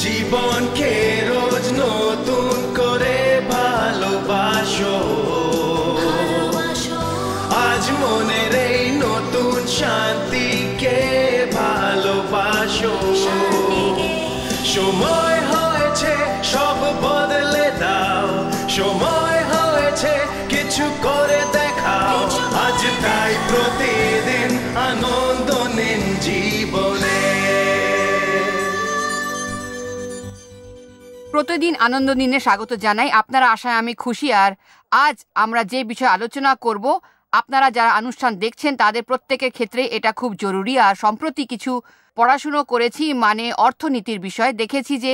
জীবনকে প্রতিদিন আনন্দ দিনে স্বাগত জানাই আপনারা আশায় আমি খুশি আর আজ আমরা যে বিষয়ে আলোচনা করব আপনারা যারা অনুষ্ঠান দেখছেন তাদের প্রত্যেকের ক্ষেত্রে এটা খুব জরুরি আর সম্প্রতি কিছু পড়াশুনো করেছি মানে অর্থনীতির বিষয়ে দেখেছি যে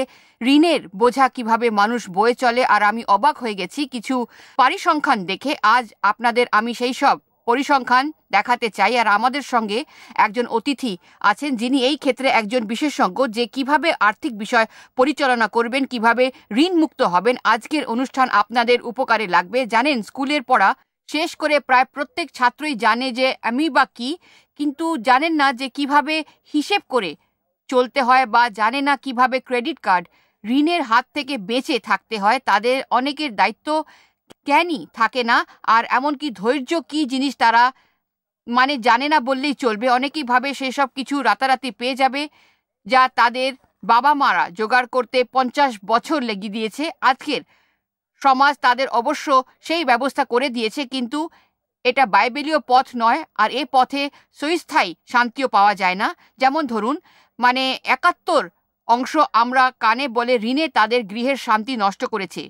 ঋণের বোঝা কিভাবে মানুষ বয়ে চলে আর আমি অবাক হয়ে গেছি কিছু পারিসংখ্যান দেখে আজ আপনাদের আমি সেই সব পরিসংখ্যান দেখাতে চাই আর আমাদের সঙ্গে একজন অতিথি আছেন যিনি এই ক্ষেত্রে একজন বিশেষজ্ঞ যে কিভাবে আর্থিক বিষয় পরিচালনা করবেন কিভাবে মুক্ত হবেন আজকের অনুষ্ঠান আপনাদের উপকারে লাগবে জানেন স্কুলের পড়া শেষ করে প্রায় প্রত্যেক ছাত্রই জানে যে আমি বা কি কিন্তু জানেন না যে কিভাবে হিসেব করে চলতে হয় বা জানে না কিভাবে ক্রেডিট কার্ড ঋণের হাত থেকে বেঁচে থাকতে হয় তাদের অনেকের দায়িত্ব জ্ঞানই থাকে না আর এমনকি ধৈর্য কি জিনিস তারা মানে জানে না বললেই চলবে অনেকেই ভাবে সেসব কিছু রাতারাতি পেয়ে যাবে যা তাদের বাবা মারা জোগাড় করতে পঞ্চাশ বছর লেগে দিয়েছে আজকের সমাজ তাদের অবশ্য সেই ব্যবস্থা করে দিয়েছে কিন্তু এটা বাইবেলীয় পথ নয় আর এ পথে সুস্থায়ী শান্তিও পাওয়া যায় না যেমন ধরুন মানে একাত্তর অংশ আমরা কানে বলে ঋণে তাদের গৃহের শান্তি নষ্ট করেছে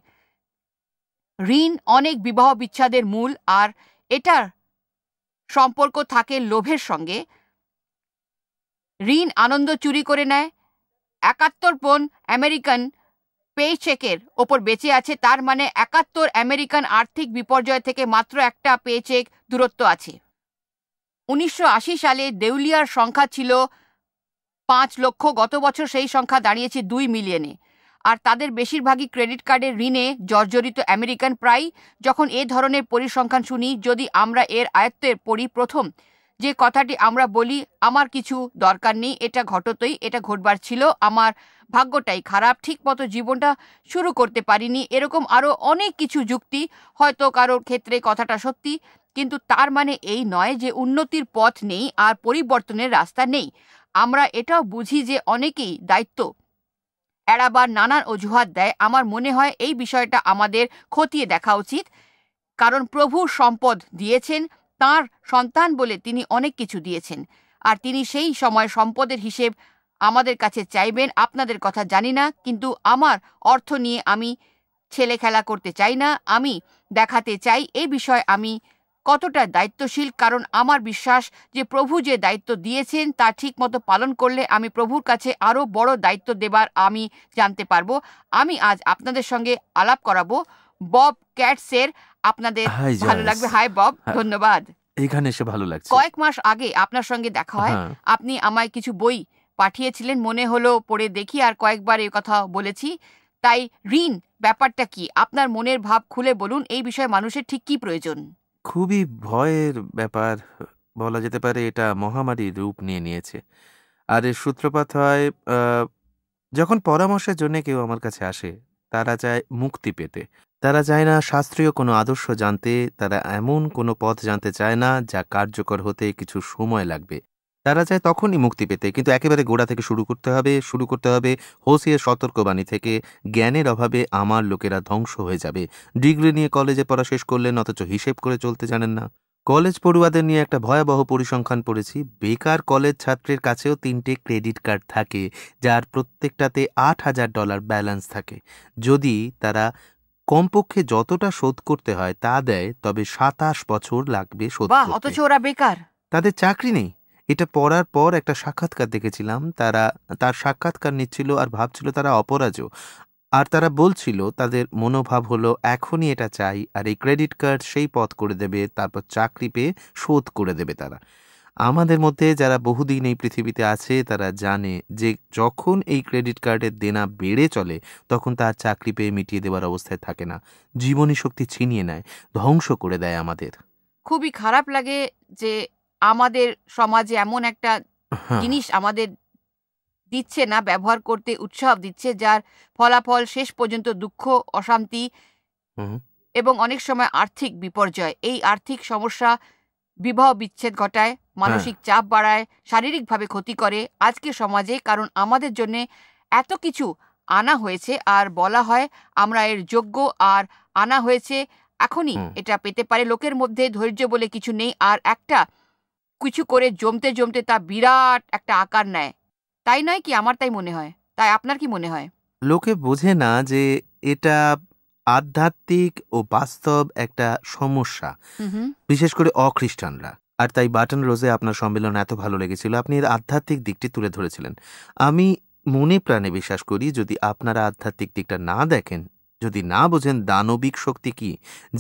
ঋণ অনেক বিবাহ বিচ্ছাদের মূল আর এটার সম্পর্ক থাকে লোভের সঙ্গে ঋণ আনন্দ চুরি করে নেয় একাত্তর পণ আমেরিকান পে চেকের ওপর বেঁচে আছে তার মানে একাত্তর আমেরিকান আর্থিক বিপর্যয় থেকে মাত্র একটা পে চেক দূরত্ব আছে উনিশশো সালে দেউলিয়ার সংখ্যা ছিল পাঁচ লক্ষ গত বছর সেই সংখ্যা দাঁড়িয়েছে দুই মিলিয়নে আর তাদের বেশিরভাগই ক্রেডিট কার্ডের ঋণে জর্জরিত আমেরিকান প্রায় যখন এ ধরনের পরিসংখ্যান শুনি যদি আমরা এর আয়ত্তের পড়ি প্রথম যে কথাটি আমরা বলি আমার কিছু দরকার নেই এটা ঘটতই এটা ঘটবার ছিল আমার ভাগ্যটাই খারাপ ঠিক মতো জীবনটা শুরু করতে পারিনি এরকম আরও অনেক কিছু যুক্তি হয়তো কারোর ক্ষেত্রে কথাটা সত্যি কিন্তু তার মানে এই নয় যে উন্নতির পথ নেই আর পরিবর্তনের রাস্তা নেই আমরা এটাও বুঝি যে অনেকেই দায়িত্ব এড়াবার নানান অজুহাত দেয় আমার মনে হয় এই বিষয়টা আমাদের খতিয়ে দেখা উচিত কারণ প্রভু সম্পদ দিয়েছেন তার সন্তান বলে তিনি অনেক কিছু দিয়েছেন আর তিনি সেই সময় সম্পদের হিসেব আমাদের কাছে চাইবেন আপনাদের কথা জানি না কিন্তু আমার অর্থ নিয়ে আমি ছেলে খেলা করতে চাই না আমি দেখাতে চাই এই বিষয় আমি কতটা দায়িত্বশীল কারণ আমার বিশ্বাস যে প্রভু যে দায়িত্ব দিয়েছেন তা ঠিক মতো পালন করলে আমি প্রভুর কাছে আরও বড় দায়িত্ব দেবার আমি জানতে পারবো আমি আজ আপনাদের সঙ্গে আলাপ করাবো বব ক্যাটসের আপনাদের ভালো লাগবে হাই বব ধন্যবাদ এখানে এসে ভালো লাগছে কয়েক মাস আগে আপনার সঙ্গে দেখা হয় হ্যাঁ। আপনি আমায় কিছু বই পাঠিয়েছিলেন মনে হলো পড়ে দেখি আর কয়েকবার এই কথা বলেছি তাই ঋণ ব্যাপারটা কি আপনার মনের ভাব খুলে বলুন এই বিষয়ে মানুষের ঠিক কি প্রয়োজন খুবই ভয়ের ব্যাপার বলা যেতে পারে এটা মহামারীর রূপ নিয়ে নিয়েছে আর এর সূত্রপাত হয় যখন পরামর্শের জন্য কেউ আমার কাছে আসে তারা চায় মুক্তি পেতে তারা চায় না শাস্ত্রীয় কোনো আদর্শ জানতে তারা এমন কোনো পথ জানতে চায় না যা কার্যকর হতে কিছু সময় লাগবে তারা চায় তখনই মুক্তি পেতে কিন্তু একেবারে গোড়া থেকে শুরু করতে হবে শুরু করতে হবে হোসিয়ার সতর্কবাণী থেকে জ্ঞানের অভাবে আমার লোকেরা ধ্বংস হয়ে যাবে ডিগ্রি নিয়ে কলেজে পড়া শেষ করলেন অথচ হিসেব করে চলতে জানেন না কলেজ পড়ুয়াদের নিয়ে একটা ভয়াবহ পরিসংখ্যান পড়েছি বেকার কলেজ ছাত্রের কাছেও তিনটে ক্রেডিট কার্ড থাকে যার প্রত্যেকটাতে আট হাজার ডলার ব্যালেন্স থাকে যদি তারা কমপক্ষে যতটা শোধ করতে হয় তা দেয় তবে সাতাশ বছর লাগবে শোধ অথচ ওরা বেকার তাদের চাকরি নেই এটা পড়ার পর একটা সাক্ষাৎকার দেখেছিলাম তারা তার সাক্ষাৎকার নিচ্ছিল আর ভাবছিল তারা অপরাজও আর তারা বলছিল তাদের মনোভাব হলো এখনই এটা চাই আর এই ক্রেডিট কার্ড সেই পথ করে দেবে তারপর চাকরি পেয়ে শোধ করে দেবে তারা আমাদের মধ্যে যারা বহুদিন এই পৃথিবীতে আছে তারা জানে যে যখন এই ক্রেডিট কার্ডের দেনা বেড়ে চলে তখন তার চাকরি পেয়ে মিটিয়ে দেওয়ার অবস্থায় থাকে না জীবনী শক্তি ছিনিয়ে নেয় ধ্বংস করে দেয় আমাদের খুবই খারাপ লাগে যে আমাদের সমাজে এমন একটা হ্যাঁ। জিনিস আমাদের দিচ্ছে না ব্যবহার করতে উৎসাহ দিচ্ছে যার ফলাফল শেষ পর্যন্ত দুঃখ অশান্তি এবং অনেক সময় আর্থিক বিপর্যয় এই আর্থিক সমস্যা বিবাহ বিচ্ছেদ ঘটায় মানসিক হ্যাঁ। চাপ বাড়ায় শারীরিকভাবে ক্ষতি করে আজকে সমাজে কারণ আমাদের জন্য এত কিছু আনা হয়েছে আর বলা হয় আমরা এর যোগ্য আর আনা হয়েছে এখনই এটা পেতে পারে লোকের মধ্যে ধৈর্য বলে কিছু নেই আর একটা কিছু করে জমতে জমতে তা বিরাট একটা আকার নেয় তাই নয় কি আমার তাই মনে হয় তাই আপনার কি মনে হয় লোকে বোঝে না যে এটা আধ্যাত্মিক ও বাস্তব একটা সমস্যা বিশেষ করে অখ্রিস্টানরা আর তাই বাটন রোজে আপনার সম্মেলন এত ভালো লেগেছিল আপনি এর আধ্যাত্মিক দিকটি তুলে ধরেছিলেন আমি মনে প্রাণে বিশ্বাস করি যদি আপনারা আধ্যাত্মিক দিকটা না দেখেন যদি না বোঝেন দানবিক শক্তি কি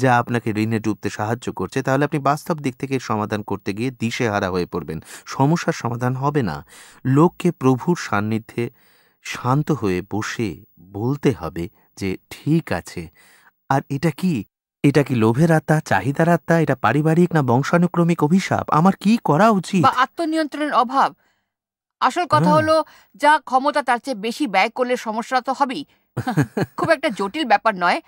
যা আপনাকে ঋণে ডুবতে সাহায্য করছে তাহলে আপনি বাস্তব দিক থেকে সমাধান করতে গিয়ে দিশেহারা হয়ে পড়বেন সমস্যার সমাধান হবে না লোককে প্রভুর সান্নিধ্যে শান্ত হয়ে বসে বলতে হবে যে ঠিক আছে আর এটা কি এটা কি লোভের আত্মা চাহিদার আত্মা এটা পারিবারিক না বংশানুক্রমিক অভিশাপ আমার কি করা উচিত আত্মনিয়ন্ত্রণের অভাব আসল কথা হ্যাঁ। হলো যা ক্ষমতা তার চেয়ে বেশি ব্যয় করলে সমস্যা তো হবেই খুব একটা জটিল ব্যাপার নয়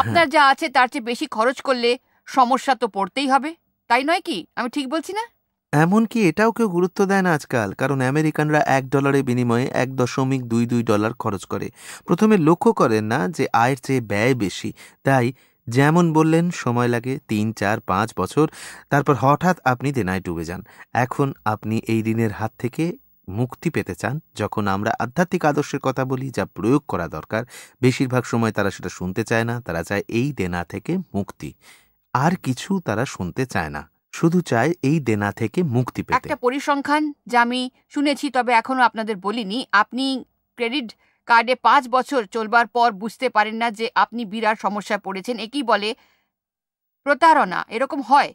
আপনার যা আছে তার চেয়ে বেশি খরচ করলে সমস্যা তো পড়তেই হবে তাই নয় কি আমি ঠিক বলছি না এমনকি এটাও কেউ গুরুত্ব দেয় না আজকাল কারণ আমেরিকানরা এক ডলারের বিনিময়ে এক দশমিক দুই দুই ডলার খরচ করে প্রথমে লক্ষ্য করেন না যে আয়ের চেয়ে ব্যয় বেশি তাই যেমন বললেন সময় লাগে তিন চার পাঁচ বছর তারপর হঠাৎ আপনি দেনায় ডুবে যান এখন আপনি এই ঋণের হাত থেকে মুক্তি পেতে চান যখন আমরা আধ্যাত্মিক আদর্শের কথা বলি যা প্রয়োগ করা দরকার বেশিরভাগ সময় তারা সেটা শুনতে চায় না তারা চায় এই দেনা থেকে মুক্তি আর কিছু তারা শুনতে চায় না শুধু চায় এই দেনা থেকে মুক্তি পেতে একটা পরিসংখ্যান যা আমি শুনেছি তবে এখনো আপনাদের বলিনি আপনি ক্রেডিট কার্ডে পাঁচ বছর চলবার পর বুঝতে পারেন না যে আপনি বিরাট সমস্যায় পড়েছেন একই বলে প্রতারণা এরকম হয়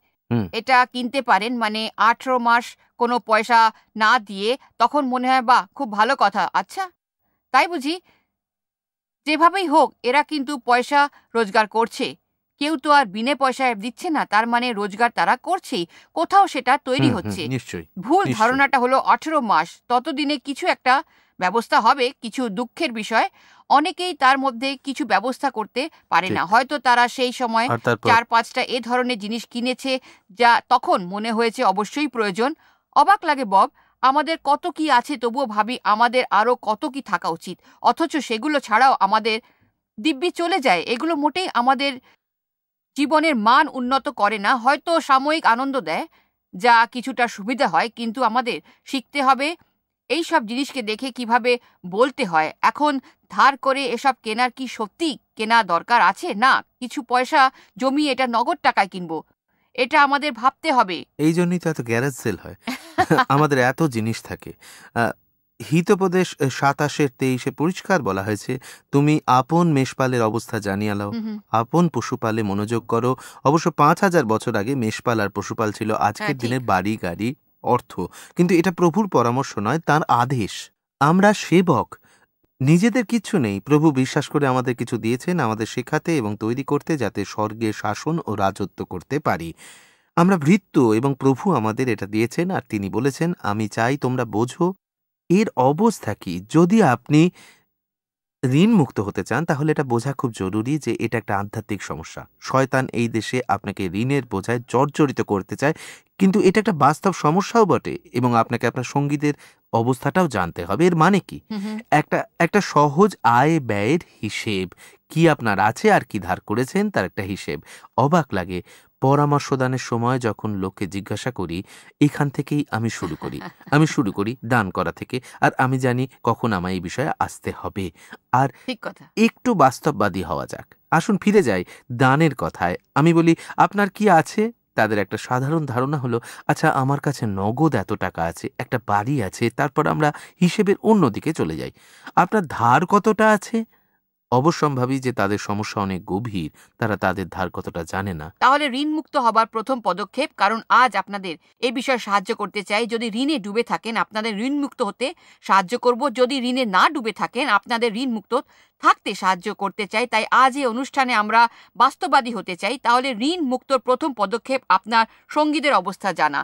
এটা কিনতে পারেন মানে আঠারো মাস কোনো পয়সা না দিয়ে তখন মনে হয় বা খুব ভালো কথা আচ্ছা তাই বুঝি যেভাবেই হোক এরা কিন্তু পয়সা রোজগার করছে কেউ তো আর বিনে পয়সা দিচ্ছে না তার মানে রোজগার তারা করছেই কোথাও সেটা তৈরি হচ্ছে ভুল ধারণাটা হলো আঠেরো মাস ততদিনে কিছু একটা ব্যবস্থা হবে কিছু দুঃখের বিষয় অনেকেই তার মধ্যে কিছু ব্যবস্থা করতে পারে না হয়তো তারা সেই সময় চার পাঁচটা এ ধরনের জিনিস কিনেছে যা তখন মনে হয়েছে অবশ্যই প্রয়োজন অবাক লাগে বব আমাদের কত কি আছে তবুও ভাবি আমাদের আরও কত কি থাকা উচিত অথচ সেগুলো ছাড়াও আমাদের দিব্যি চলে যায় এগুলো মোটেই আমাদের জীবনের মান উন্নত করে না হয়তো সাময়িক আনন্দ দেয় যা কিছুটা সুবিধা হয় কিন্তু আমাদের শিখতে হবে এই সব জিনিসকে দেখে কিভাবে বলতে হয় এখন ধার করে এসব কেনার কি সত্যি কেনা দরকার আছে না কিছু পয়সা জমি এটা নগদ টাকায় কিনবো এটা আমাদের ভাবতে হবে এই জন্যই তো এত গ্যারেজ সেল হয় আমাদের এত জিনিস থাকে হিতোপদেশ সাতাশের তেইশে পরিষ্কার বলা হয়েছে তুমি আপন মেষপালের অবস্থা জানিয়ে লও আপন পশুপালে মনোযোগ করো অবশ্য পাঁচ হাজার বছর আগে মেষপাল আর পশুপাল ছিল আজকের হ্যাঁ, দিনের বাড়ি গাড়ি অর্থ কিন্তু এটা প্রভুর পরামর্শ নয় তার আদেশ আমরা সেবক নিজেদের কিচ্ছু নেই প্রভু বিশ্বাস করে আমাদের কিছু দিয়েছেন আমাদের শেখাতে এবং তৈরি করতে যাতে স্বর্গে শাসন ও রাজত্ব করতে পারি আমরা ভৃত্য এবং প্রভু আমাদের এটা দিয়েছেন আর তিনি বলেছেন আমি চাই তোমরা বোঝো এর অবস্থা কি যদি আপনি ঋণ মুক্ত হতে চান তাহলে এটা বোঝা খুব জরুরি যে এটা একটা আধ্যাত্মিক সমস্যা শয়তান এই দেশে আপনাকে ঋণের বোঝায় জর্জরিত করতে চায় কিন্তু এটা একটা বাস্তব সমস্যাও বটে এবং আপনাকে আপনার সঙ্গীদের অবস্থাটাও জানতে হবে এর মানে কি একটা একটা সহজ আয় ব্যয়ের হিসেব কি আপনার আছে আর কি ধার করেছেন তার একটা হিসেব অবাক লাগে পরামর্শ দানের সময় যখন লোককে জিজ্ঞাসা করি এখান থেকেই আমি শুরু করি আমি শুরু করি দান করা থেকে আর আমি জানি কখন আমায় এই বিষয়ে আসতে হবে আর একটু বাস্তববাদী হওয়া যাক আসুন ফিরে যাই দানের কথায় আমি বলি আপনার কি আছে তাদের একটা সাধারণ ধারণা হলো আচ্ছা আমার কাছে নগদ এত টাকা আছে একটা বাড়ি আছে তারপর আমরা হিসেবের অন্য দিকে চলে যাই আপনার ধার কতটা আছে অবশ্যম্ভাবী যে তাদের সমস্যা অনেক গভীর তারা তাদের ধার কতটা জানে না তাহলে ঋণ মুক্ত হবার প্রথম পদক্ষেপ কারণ আজ আপনাদের এ বিষয়ে সাহায্য করতে চাই যদি ঋণে ডুবে থাকেন আপনাদের ঋণ মুক্ত হতে সাহায্য করব যদি ঋণে না ডুবে থাকেন আপনাদের ঋণ মুক্ত থাকতে সাহায্য করতে চাই তাই আজ এই অনুষ্ঠানে আমরা বাস্তবাদী হতে চাই তাহলে ঋণ মুক্ত প্রথম পদক্ষেপ আপনার সঙ্গীদের অবস্থা জানা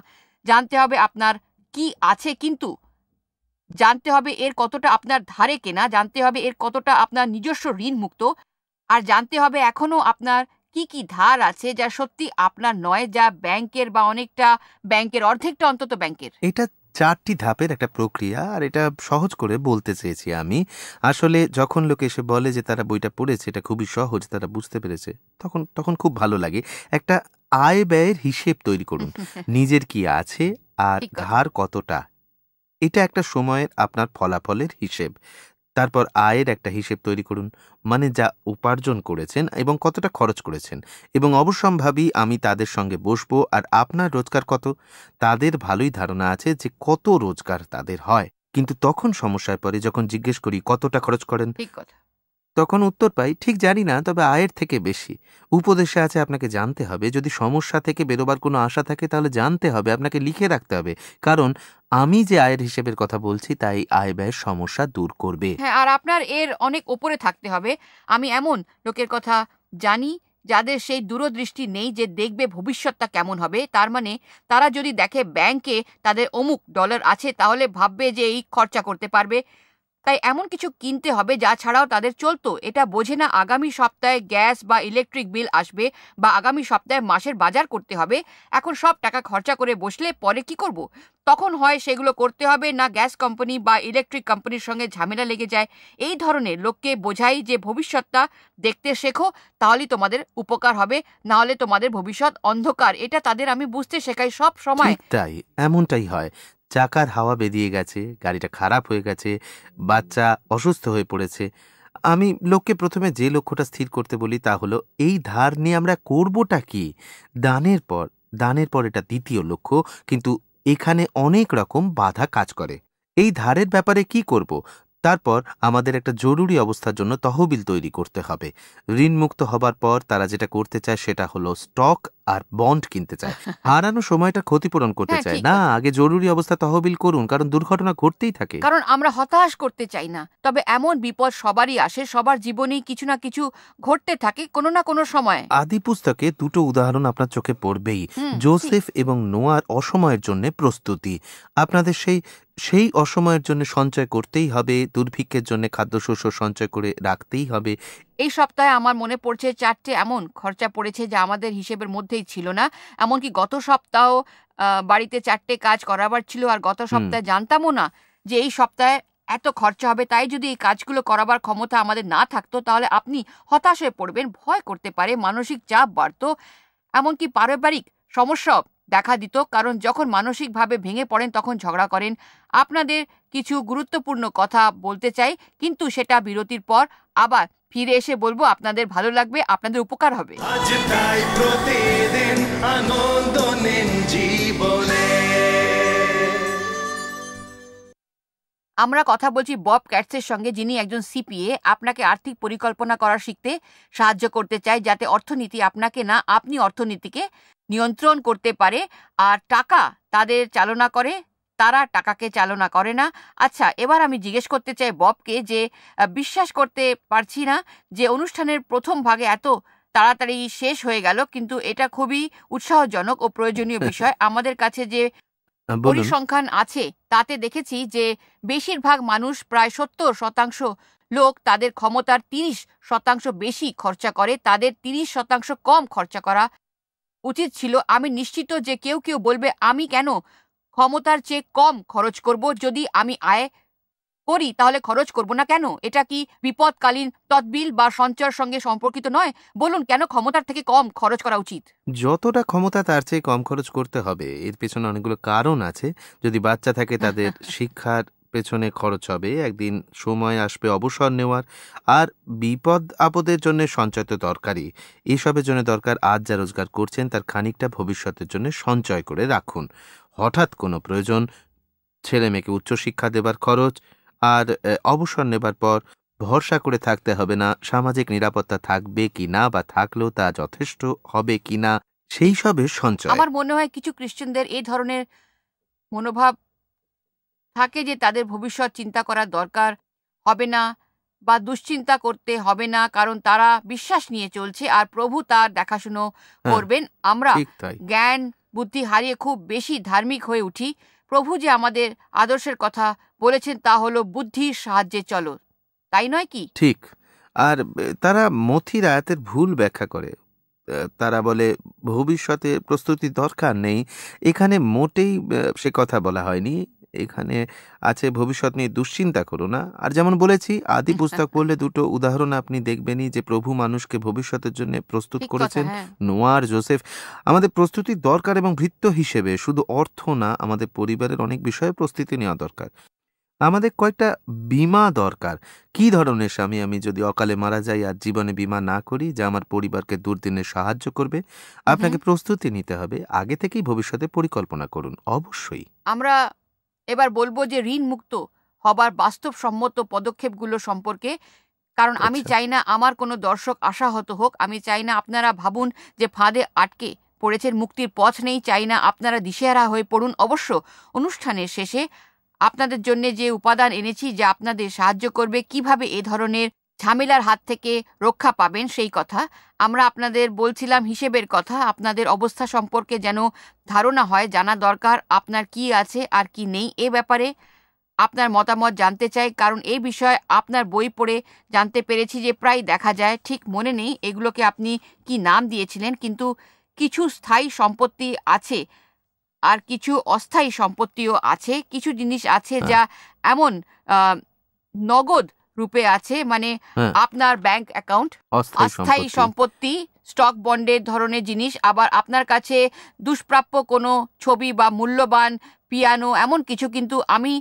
জানতে হবে আপনার কি আছে কিন্তু জানতে হবে এর কতটা আপনার ধারে কেনা জানতে হবে এর কতটা আপনার নিজস্ব ঋণ মুক্ত আর জানতে হবে এখনও আপনার কি কি ধার আছে যা সত্যি আপনার নয় যা ব্যাংকের বা অনেকটা ব্যাংকের অর্ধেকটা অন্তত ব্যাংকের এটা চারটি ধাপের একটা প্রক্রিয়া আর এটা সহজ করে বলতে চেয়েছি আমি আসলে যখন লোকে এসে বলে যে তারা বইটা পড়েছে এটা খুবই সহজ তারা বুঝতে পেরেছে তখন তখন খুব ভালো লাগে একটা আয় ব্যয়ের হিসেব তৈরি করুন নিজের কি আছে আর ধার কতটা এটা একটা সময়ের আপনার ফলাফলের হিসেব তারপর আয়ের একটা হিসেব তৈরি করুন মানে যা উপার্জন করেছেন এবং কতটা খরচ করেছেন এবং অবশ্যম্ভাবী আমি তাদের সঙ্গে বসবো আর আপনার রোজগার কত তাদের ভালোই ধারণা আছে যে কত রোজগার তাদের হয় কিন্তু তখন সমস্যায় পড়ে যখন জিজ্ঞেস করি কতটা খরচ করেন ঠিক কথা তখন উত্তর পাই ঠিক জানি না তবে আয়ের থেকে বেশি উপদেশে আছে আপনাকে জানতে হবে যদি সমস্যা থেকে বেরোবার কোনো আশা থাকে তাহলে জানতে হবে আপনাকে লিখে রাখতে হবে কারণ আমি যে আয়ের হিসেবের কথা বলছি তাই আয় ব্যয়ের সমস্যা দূর করবে হ্যাঁ আর আপনার এর অনেক ওপরে থাকতে হবে আমি এমন লোকের কথা জানি যাদের সেই দূরদৃষ্টি নেই যে দেখবে ভবিষ্যৎটা কেমন হবে তার মানে তারা যদি দেখে ব্যাংকে তাদের অমুক ডলার আছে তাহলে ভাববে যে এই খরচা করতে পারবে তাই এমন কিছু কিনতে হবে যা ছাড়াও তাদের চলতো এটা বোঝে না আগামী সপ্তাহে গ্যাস বা ইলেকট্রিক বিল আসবে বা আগামী সপ্তাহে মাসের বাজার করতে হবে এখন সব টাকা খরচা করে বসলে পরে কি করব। তখন হয় সেগুলো করতে হবে না গ্যাস কোম্পানি বা ইলেকট্রিক কোম্পানির সঙ্গে ঝামেলা লেগে যায় এই ধরনের লোককে বোঝাই যে ভবিষ্যৎটা দেখতে শেখো তাহলেই তোমাদের উপকার হবে না হলে তোমাদের ভবিষ্যৎ অন্ধকার এটা তাদের আমি বুঝতে শেখাই সব সময় তাই এমনটাই হয় চাকার হাওয়া বেরিয়ে গেছে গাড়িটা খারাপ হয়ে গেছে বাচ্চা অসুস্থ হয়ে পড়েছে আমি লোককে প্রথমে যে লক্ষ্যটা স্থির করতে বলি তা হলো এই ধার নিয়ে আমরা করবোটা কি দানের পর দানের পর এটা দ্বিতীয় লক্ষ্য কিন্তু এখানে অনেক রকম বাধা কাজ করে এই ধারের ব্যাপারে কি করব তারপর আমাদের একটা জরুরি অবস্থার জন্য তহবিল তৈরি করতে হবে ঋণমুক্ত হবার পর তারা যেটা করতে চায় সেটা হলো স্টক আর বন্ড কিনতে চায় হারানো সময়টা ক্ষতিপূরণ করতে হ্যাঁ, চায় না আগে জরুরি অবস্থা তহবিল করুন কারণ দুর্ঘটনা ঘটতেই থাকে কারণ আমরা হতাশ করতে চাই না তবে এমন বিপদ সবারই আসে সবার জীবনেই কিছু না কিছু ঘটতে থাকে কোনো না কোনো সময় আদি পুস্তকে দুটো উদাহরণ আপনার চোখে পড়বেই জোসেফ এবং নোয়ার অসময়ের জন্য প্রস্তুতি আপনাদের সেই সেই অসময়ের জন্য সঞ্চয় করতেই হবে দুর্ভিক্ষের জন্য খাদ্যশস্য সঞ্চয় করে রাখতেই হবে এই সপ্তাহে আমার মনে পড়ছে চারটে এমন খরচা পড়েছে যা আমাদের হিসেবের মধ্যেই ছিল না এমনকি গত সপ্তাহ বাড়িতে চারটে কাজ করাবার ছিল আর গত সপ্তাহে জানতামও না যে এই সপ্তাহে এত খরচা হবে তাই যদি এই কাজগুলো করাবার ক্ষমতা আমাদের না থাকতো তাহলে আপনি হতাশ হয়ে পড়বেন ভয় করতে পারে মানসিক চাপ বাড়ত এমনকি পারিবারিক সমস্যা দেখা দিত কারণ যখন মানসিকভাবে ভেঙে পড়েন তখন ঝগড়া করেন আপনাদের কিছু গুরুত্বপূর্ণ কথা বলতে চাই কিন্তু সেটা বিরতির পর আবার ফিরে এসে বলবো আপনাদের ভালো লাগবে আপনাদের উপকার হবে আমরা কথা বলছি বব ক্যাটসের সঙ্গে যিনি একজন সিপিএ আপনাকে আর্থিক পরিকল্পনা করা শিখতে সাহায্য করতে চায় যাতে অর্থনীতি আপনাকে না আপনি অর্থনীতিকে নিয়ন্ত্রণ করতে পারে আর টাকা তাদের চালনা করে তারা টাকাকে চালনা করে না আচ্ছা এবার আমি জিজ্ঞেস করতে চাই ববকে যে বিশ্বাস করতে পারছি না যে অনুষ্ঠানের প্রথম ভাগে এত তাড়াতাড়ি শেষ হয়ে গেল কিন্তু এটা খুবই উৎসাহজনক ও প্রয়োজনীয় বিষয় আমাদের কাছে যে পরিসংখ্যান আছে তাতে দেখেছি যে বেশিরভাগ মানুষ প্রায় সত্তর শতাংশ লোক তাদের ক্ষমতার তিরিশ শতাংশ বেশি খরচা করে তাদের তিরিশ শতাংশ কম খরচা করা উচিত ছিল আমি নিশ্চিত যে কেউ কেউ বলবে আমি কেন ক্ষমতার চেয়ে কম খরচ করব যদি আমি আয় করি তাহলে খরচ করব না কেন এটা কি বিপদকালীন তদবিল বা সঞ্চয়ের সঙ্গে সম্পর্কিত নয় বলুন কেন ক্ষমতার থেকে কম খরচ করা উচিত যতটা ক্ষমতা তার চেয়ে কম খরচ করতে হবে এর পেছনে অনেকগুলো কারণ আছে যদি বাচ্চা থাকে তাদের শিক্ষার পেছনে খরচ হবে একদিন সময় আসবে অবসর নেওয়ার আর বিপদ আপদের জন্য সঞ্চয় তো দরকারই এসবের জন্য দরকার আজ যা রোজগার করছেন তার খানিকটা ভবিষ্যতের জন্য সঞ্চয় করে রাখুন হঠাৎ কোনো প্রয়োজন ছেলে মেয়েকে উচ্চশিক্ষা দেবার খরচ আর অবসর নেবার পর ভরসা করে থাকতে হবে না সামাজিক নিরাপত্তা থাকবে কি না বা থাকলেও তা যথেষ্ট হবে কি না সেই সবের সঞ্চয় আমার মনে হয় কিছু খ্রিস্টানদের এই ধরনের মনোভাব থাকে যে তাদের ভবিষ্যৎ চিন্তা করার দরকার হবে না বা দুশ্চিন্তা করতে হবে না কারণ তারা বিশ্বাস নিয়ে চলছে আর প্রভু তার দেখাশুনো হ্যাঁ, করবেন আমরা জ্ঞান বুদ্ধি হারিয়ে খুব বেশি ধার্মিক হয়ে উঠি প্রভু যে আমাদের আদর্শের কথা বলেছেন তা হলো বুদ্ধির সাহায্যে চলো তাই নয় কি ঠিক আর তারা মথি রায়াতের ভুল ব্যাখ্যা করে তারা বলে ভবিষ্যতে প্রস্তুতি দরকার নেই এখানে মোটেই সে কথা বলা হয়নি এখানে আছে ভবিষ্যৎ নিয়ে দুশ্চিন্তা করো না আর যেমন বলেছি আদি আচ্ছা, পুস্তক আচ্ছা। পড়লে দুটো উদাহরণ আপনি দেখবেনই যে প্রভু মানুষকে ভবিষ্যতের জন্য প্রস্তুত করেছেন হ্যাঁ। নোয়ার জোসেফ আমাদের প্রস্তুতির দরকার এবং ভৃত্য হিসেবে শুধু অর্থ না আমাদের পরিবারের অনেক বিষয়ে প্রস্তুতি নেওয়া দরকার আমাদের কয়েকটা বিমা দরকার কি ধরনের স্বামী আমি যদি অকালে মারা যাই আর জীবনে বিমা না করি যা আমার পরিবারকে দুর্দিনে সাহায্য করবে আপনাকে প্রস্তুতি নিতে হবে আগে থেকেই ভবিষ্যতে পরিকল্পনা করুন অবশ্যই আমরা এবার বলবো যে ঋণ মুক্ত হবার বাস্তবসম্মত পদক্ষেপগুলো সম্পর্কে কারণ আমি আচ্ছা। চাই না আমার কোনো দর্শক আশাহত হোক আমি চাই না আপনারা ভাবুন যে ফাঁদে আটকে পড়েছেন মুক্তির পথ নেই চাই না আপনারা দিশেহারা হয়ে পড়ুন অবশ্য অনুষ্ঠানের শেষে আপনাদের জন্য যে উপাদান এনেছি যা আপনাদের সাহায্য করবে কিভাবে এ ধরনের ঝামেলার হাত থেকে রক্ষা পাবেন সেই কথা আমরা আপনাদের বলছিলাম হিসেবের কথা আপনাদের অবস্থা সম্পর্কে যেন ধারণা হয় জানা দরকার আপনার কি আছে আর কি নেই এ ব্যাপারে আপনার মতামত জানতে চাই কারণ এই বিষয়ে আপনার বই পড়ে জানতে পেরেছি যে প্রায় দেখা যায় ঠিক মনে নেই এগুলোকে আপনি কি নাম দিয়েছিলেন কিন্তু কিছু স্থায়ী সম্পত্তি আছে আর কিছু অস্থায়ী সম্পত্তিও আছে কিছু জিনিস আছে হ্যাঁ। যা এমন নগদ রূপে আছে মানে হ্যাঁ। আপনার ব্যাংক অ্যাকাউন্ট অস্থায়ী সম্পত্তি স্টক বন্ডের ধরনের জিনিস আবার আপনার কাছে দুষ্প্রাপ্য কোনো ছবি বা মূল্যবান পিয়ানো এমন কিছু কিন্তু আমি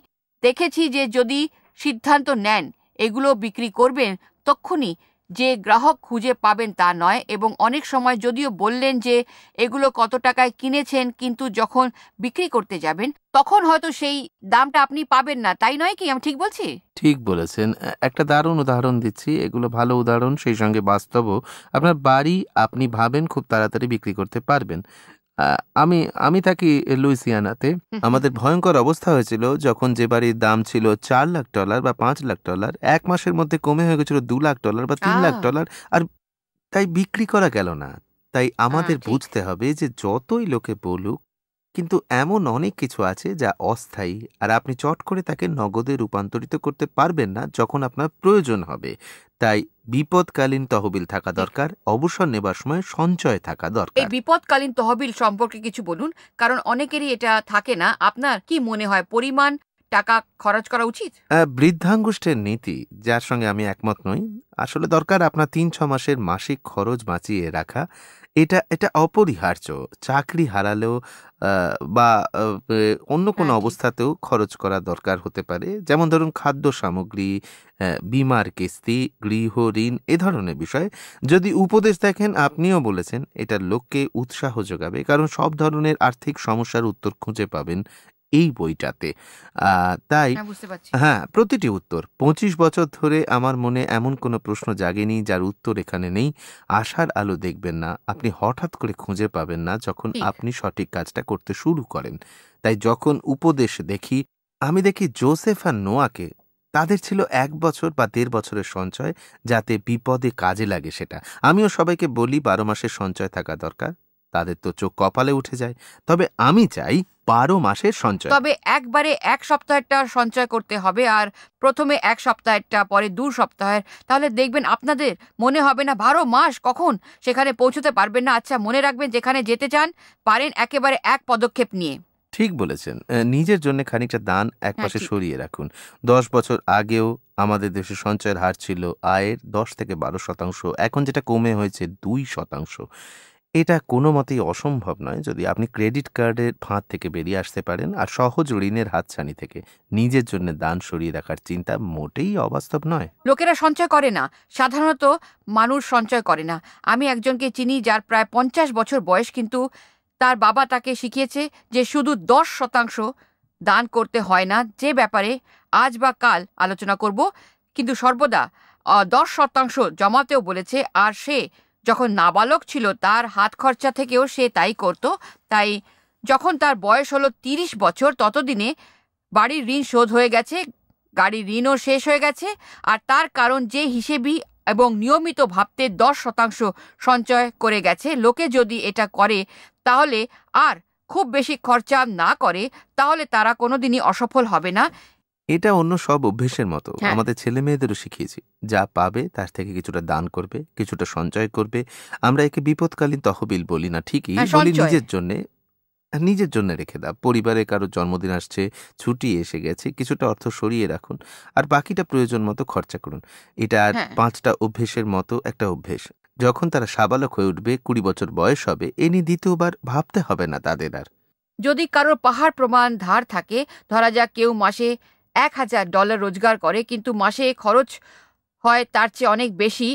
দেখেছি যে যদি সিদ্ধান্ত নেন এগুলো বিক্রি করবেন তক্ষুনি যে গ্রাহক খুঁজে পাবেন তা নয় এবং অনেক সময় যদিও বললেন যে এগুলো কত টাকায় কিনেছেন কিন্তু যখন বিক্রি করতে যাবেন তখন হয়তো সেই দামটা আপনি পাবেন না তাই নয় কি আমি ঠিক বলছি ঠিক বলেছেন একটা দারুণ উদাহরণ দিচ্ছি এগুলো ভালো উদাহরণ সেই সঙ্গে বাস্তব আপনার বাড়ি আপনি ভাবেন খুব তাড়াতাড়ি বিক্রি করতে পারবেন আমি আমি থাকি লুইসিয়ানাতে আমাদের ভয়ঙ্কর অবস্থা হয়েছিল যখন যে বাড়ির দাম ছিল চার লাখ ডলার বা পাঁচ লাখ ডলার এক মাসের মধ্যে কমে হয়ে গেছিল দু লাখ ডলার বা তিন লাখ ডলার আর তাই বিক্রি করা গেল না তাই আমাদের বুঝতে হবে যে যতই লোকে বলুক কিন্তু এমন অনেক কিছু আছে যা অস্থায়ী আর আপনি চট করে তাকে নগদে রূপান্তরিত করতে পারবেন না যখন আপনার প্রয়োজন হবে তাই বিপদকালীন তহবিল থাকা দরকার অবসর নেবার সময় সঞ্চয় থাকা দরকার এই বিপদকালীন তহবিল সম্পর্কে কিছু বলুন কারণ অনেকেরই এটা থাকে না আপনার কি মনে হয় পরিমাণ টাকা খরচ করা উচিত বৃদ্ধাঙ্গুষ্ঠের নীতি যার সঙ্গে আমি একমত নই আসলে দরকার আপনার তিন ছ মাসের মাসিক খরচ বাঁচিয়ে রাখা এটা এটা অপরিহার্য চাকরি হারালেও বা অন্য কোনো হ্যাঁ। অবস্থাতেও খরচ করা দরকার হতে পারে যেমন ধরুন খাদ্য সামগ্রী হ্যাঁ, বিমার কিস্তি গৃহ ঋণ এ ধরনের বিষয় যদি উপদেশ দেখেন আপনিও বলেছেন এটা লোককে উৎসাহ যোগাবে কারণ সব ধরনের আর্থিক সমস্যার উত্তর খুঁজে পাবেন এই বইটাতে তাই হ্যাঁ, হ্যাঁ প্রতিটি উত্তর পঁচিশ বছর ধরে আমার মনে এমন কোনো প্রশ্ন জাগেনি যার উত্তর এখানে নেই আশার আলো দেখবেন না আপনি হঠাৎ করে খুঁজে পাবেন না যখন আপনি সঠিক কাজটা করতে শুরু করেন তাই যখন উপদেশ দেখি আমি দেখি জোসেফ আর নোয়াকে তাদের ছিল এক বছর বা দেড় বছরের সঞ্চয় যাতে বিপদে কাজে লাগে সেটা আমিও সবাইকে বলি বারো মাসের সঞ্চয় থাকা দরকার তাদের তো চোখ কপালে উঠে যায় তবে আমি চাই বারো মাসের সঞ্চয় তবে একবারে এক সপ্তাহেরটা সঞ্চয় করতে হবে আর প্রথমে এক সপ্তাহেরটা পরে দু সপ্তাহের তাহলে দেখবেন আপনাদের মনে হবে না বারো মাস কখন সেখানে পৌঁছতে পারবেন না আচ্ছা মনে রাখবেন যেখানে যেতে চান পারেন একেবারে এক পদক্ষেপ নিয়ে ঠিক বলেছেন নিজের জন্য খানিকটা দান একপাশে হ্যাঁ, সরিয়ে রাখুন দশ বছর আগেও আমাদের দেশে সঞ্চয়ের হার ছিল আয়ের দশ থেকে বারো শতাংশ এখন যেটা কমে হয়েছে দুই শতাংশ এটা কোনো মতেই অসম্ভব নয় যদি আপনি ক্রেডিট কার্ডের ফাঁদ থেকে বেরিয়ে আসতে পারেন আর সহজ ঋণের হাতছানি থেকে নিজের জন্য দান সরিয়ে রাখার চিন্তা মোটেই অবাস্তব নয় লোকেরা সঞ্চয় করে না সাধারণত মানুষ সঞ্চয় করে না আমি একজনকে চিনি যার প্রায় পঞ্চাশ বছর বয়স কিন্তু তার বাবা তাকে শিখিয়েছে যে শুধু দশ শতাংশ দান করতে হয় না যে ব্যাপারে আজ বা কাল আলোচনা করব কিন্তু সর্বদা দশ শতাংশ জমাতেও বলেছে আর সে যখন নাবালক ছিল তার হাত খরচা থেকেও সে তাই করত তাই যখন তার বয়স হলো তিরিশ বছর ততদিনে বাড়ির ঋণ শোধ হয়ে গেছে গাড়ির ঋণও শেষ হয়ে গেছে আর তার কারণ যে হিসেবি এবং নিয়মিত ভাবতে দশ শতাংশ সঞ্চয় করে গেছে লোকে যদি এটা করে তাহলে আর খুব বেশি খরচা না করে তাহলে তারা কোনোদিনই অসফল হবে না এটা অন্য সব অভ্যেসের মতো হ্যাঁ। আমাদের ছেলে মেয়েদেরও শিখিয়েছি যা পাবে তার থেকে কিছুটা দান করবে কিছুটা সঞ্চয় করবে আমরা একে বিপদকালীন তহবিল বলি না ঠিকই হ্যাঁ, বলি নিজের জন্য নিজের জন্য রেখে দাও পরিবারে কারো জন্মদিন আসছে ছুটি এসে গেছে কিছুটা অর্থ সরিয়ে রাখুন আর বাকিটা প্রয়োজন মতো খরচা করুন এটা আর হ্যাঁ। পাঁচটা অভ্যেসের মতো একটা অভ্যেস যখন তারা সাবালক হয়ে উঠবে কুড়ি বছর বয়স হবে এ নিয়ে দ্বিতীয়বার ভাবতে হবে না তাদের আর যদি কারোর পাহাড় প্রমাণ ধার থাকে ধরা যাক কেউ মাসে এক হাজার ডলার রোজগার করে কিন্তু মাসে খরচ হয় তার চেয়ে অনেক বেশি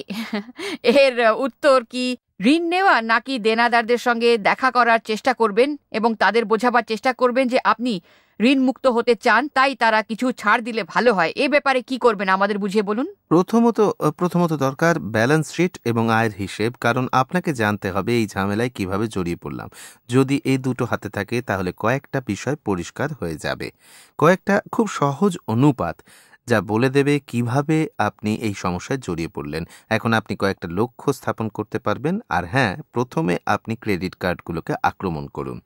এর উত্তর কি ঋণ নেওয়া নাকি দেনাদারদের সঙ্গে দেখা করার চেষ্টা করবেন এবং তাদের বোঝাবার চেষ্টা করবেন যে আপনি ঋণমুক্ত হতে চান তাই তারা কিছু ছাড় দিলে ভালো হয় এ ব্যাপারে কি করবেন আমাদের বুঝিয়ে বলুন প্রথমত প্রথমত দরকার ব্যালেন্স শিট এবং আয়ের হিসেব কারণ আপনাকে জানতে হবে এই ঝামেলায় কিভাবে জড়িয়ে পড়লাম যদি এই দুটো হাতে থাকে তাহলে কয়েকটা বিষয় পরিষ্কার হয়ে যাবে কয়েকটা খুব সহজ অনুপাত যা বলে দেবে কিভাবে আপনি এই সমস্যায় জড়িয়ে পড়লেন এখন আপনি কয়েকটা লক্ষ্য স্থাপন করতে পারবেন আর হ্যাঁ প্রথমে আপনি ক্রেডিট কার্ডগুলোকে আক্রমণ করুন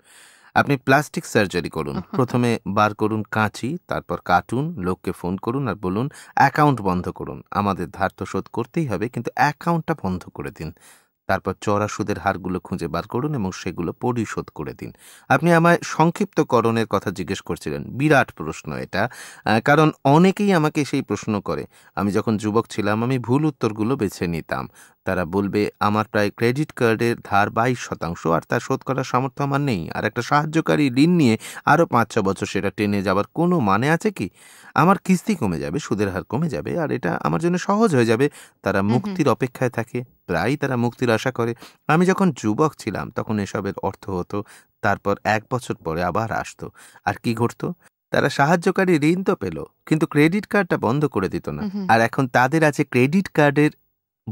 আপনি প্লাস্টিক সার্জারি করুন প্রথমে বার করুন কাঁচি তারপর কাটুন লোককে ফোন করুন আর বলুন অ্যাকাউন্ট বন্ধ করুন আমাদের ধার তো শোধ করতেই হবে কিন্তু অ্যাকাউন্টটা বন্ধ করে দিন তারপর চড়া সুদের হারগুলো খুঁজে বার করুন এবং সেগুলো পরিশোধ করে দিন আপনি আমায় সংক্ষিপ্তকরণের কথা জিজ্ঞেস করছিলেন বিরাট প্রশ্ন এটা কারণ অনেকেই আমাকে সেই প্রশ্ন করে আমি যখন যুবক ছিলাম আমি ভুল উত্তরগুলো বেছে নিতাম তারা বলবে আমার প্রায় ক্রেডিট কার্ডের ধার বাইশ শতাংশ আর তার শোধ করার সামর্থ্য আমার নেই আর একটা সাহায্যকারী ঋণ নিয়ে আরও পাঁচ ছ বছর সেটা টেনে যাবার কোনো মানে আছে কি আমার কিস্তি কমে যাবে সুদের হার কমে যাবে আর এটা আমার জন্য সহজ হয়ে যাবে তারা মুক্তির অপেক্ষায় থাকে প্রায়ই তারা মুক্তির আশা করে আমি যখন যুবক ছিলাম তখন এসবের অর্থ হতো তারপর এক বছর পরে আবার আসতো আর কি ঘটতো তারা সাহায্যকারী ঋণ তো পেল কিন্তু ক্রেডিট কার্ডটা বন্ধ করে দিত না আর এখন তাদের আছে ক্রেডিট কার্ডের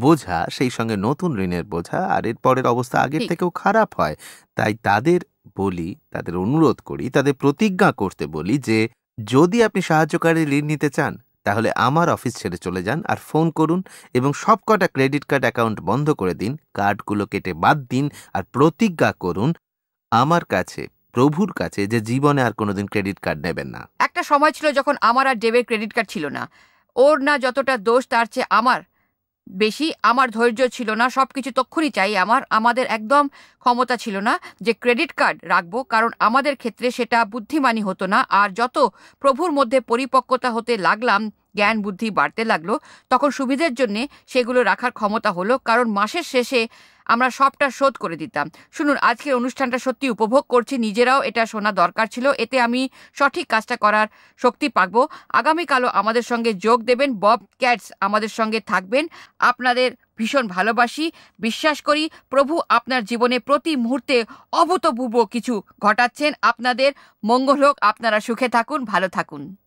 বোঝা সেই সঙ্গে নতুন ঋণের বোঝা আর এর পরের অবস্থা আগের থেকেও খারাপ হয় তাই তাদের বলি তাদের অনুরোধ করি তাদের প্রতিজ্ঞা করতে বলি যে যদি আপনি সাহায্যকারী ঋণ নিতে চান তাহলে আমার অফিস ছেড়ে চলে যান আর ফোন করুন এবং সবকটা ক্রেডিট কার্ড অ্যাকাউন্ট বন্ধ করে দিন কার্ডগুলো কেটে বাদ দিন আর প্রতিজ্ঞা করুন আমার কাছে প্রভুর কাছে যে জীবনে আর কোনোদিন ক্রেডিট কার্ড নেবেন না একটা সময় ছিল যখন আমার আর ডেবের ক্রেডিট কার্ড ছিল না ওর না যতটা দোষ তার চেয়ে আমার বেশি আমার ধৈর্য ছিল না সব কিছু তক্ষণই চাই আমার আমাদের একদম ক্ষমতা ছিল না যে ক্রেডিট কার্ড রাখবো কারণ আমাদের ক্ষেত্রে সেটা বুদ্ধিমানই হতো না আর যত প্রভুর মধ্যে পরিপক্কতা হতে লাগলাম জ্ঞান বুদ্ধি বাড়তে লাগলো তখন সুবিধের জন্যে সেগুলো রাখার ক্ষমতা হলো কারণ মাসের শেষে আমরা সবটা শোধ করে দিতাম শুনুন আজকের অনুষ্ঠানটা সত্যি উপভোগ করছি নিজেরাও এটা শোনা দরকার ছিল এতে আমি সঠিক কাজটা করার শক্তি পাকব আগামীকালও আমাদের সঙ্গে যোগ দেবেন বব ক্যাটস আমাদের সঙ্গে থাকবেন আপনাদের ভীষণ ভালোবাসি বিশ্বাস করি প্রভু আপনার জীবনে প্রতি মুহূর্তে অভূতপূর্ব কিছু ঘটাচ্ছেন আপনাদের মঙ্গল হোক আপনারা সুখে থাকুন ভালো থাকুন